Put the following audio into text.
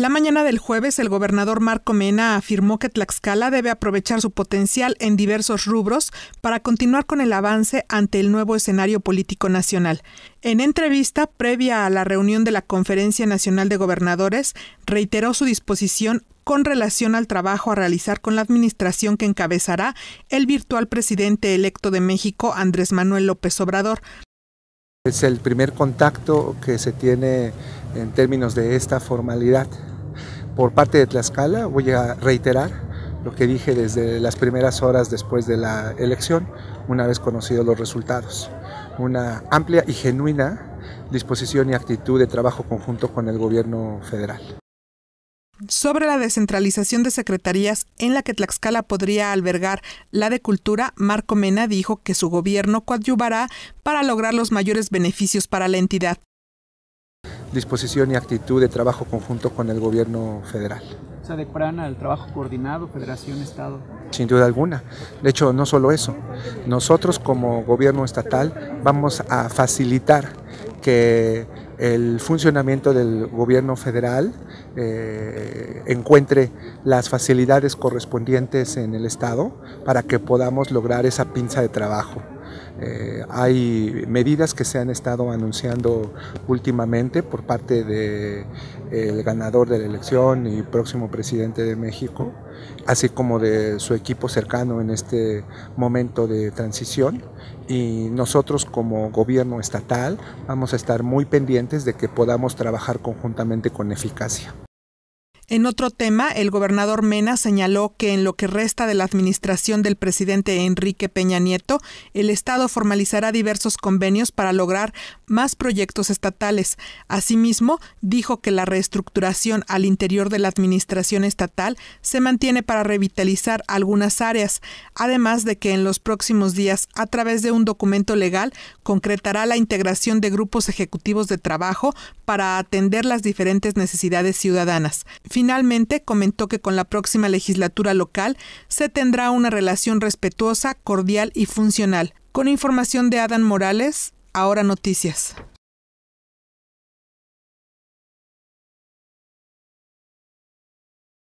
La mañana del jueves, el gobernador Marco Mena afirmó que Tlaxcala debe aprovechar su potencial en diversos rubros para continuar con el avance ante el nuevo escenario político nacional. En entrevista previa a la reunión de la Conferencia Nacional de Gobernadores, reiteró su disposición con relación al trabajo a realizar con la administración que encabezará el virtual presidente electo de México, Andrés Manuel López Obrador. Es el primer contacto que se tiene en términos de esta formalidad por parte de Tlaxcala, voy a reiterar lo que dije desde las primeras horas después de la elección, una vez conocidos los resultados. Una amplia y genuina disposición y actitud de trabajo conjunto con el gobierno federal. Sobre la descentralización de secretarías en la que Tlaxcala podría albergar la de Cultura, Marco Mena dijo que su gobierno coadyuvará para lograr los mayores beneficios para la entidad disposición y actitud de trabajo conjunto con el gobierno federal. ¿Se adecuarán al trabajo coordinado Federación-Estado? Sin duda alguna. De hecho, no solo eso. Nosotros como gobierno estatal vamos a facilitar que el funcionamiento del gobierno federal eh, encuentre las facilidades correspondientes en el Estado para que podamos lograr esa pinza de trabajo. Eh, hay medidas que se han estado anunciando últimamente por parte del eh, ganador de la elección y próximo presidente de México, así como de su equipo cercano en este momento de transición. Y nosotros como gobierno estatal vamos a estar muy pendientes de que podamos trabajar conjuntamente con eficacia. En otro tema, el gobernador Mena señaló que en lo que resta de la administración del presidente Enrique Peña Nieto, el Estado formalizará diversos convenios para lograr más proyectos estatales. Asimismo, dijo que la reestructuración al interior de la administración estatal se mantiene para revitalizar algunas áreas, además de que en los próximos días, a través de un documento legal, concretará la integración de grupos ejecutivos de trabajo para atender las diferentes necesidades ciudadanas. Finalmente, comentó que con la próxima legislatura local se tendrá una relación respetuosa, cordial y funcional. Con información de Adán Morales, Ahora Noticias.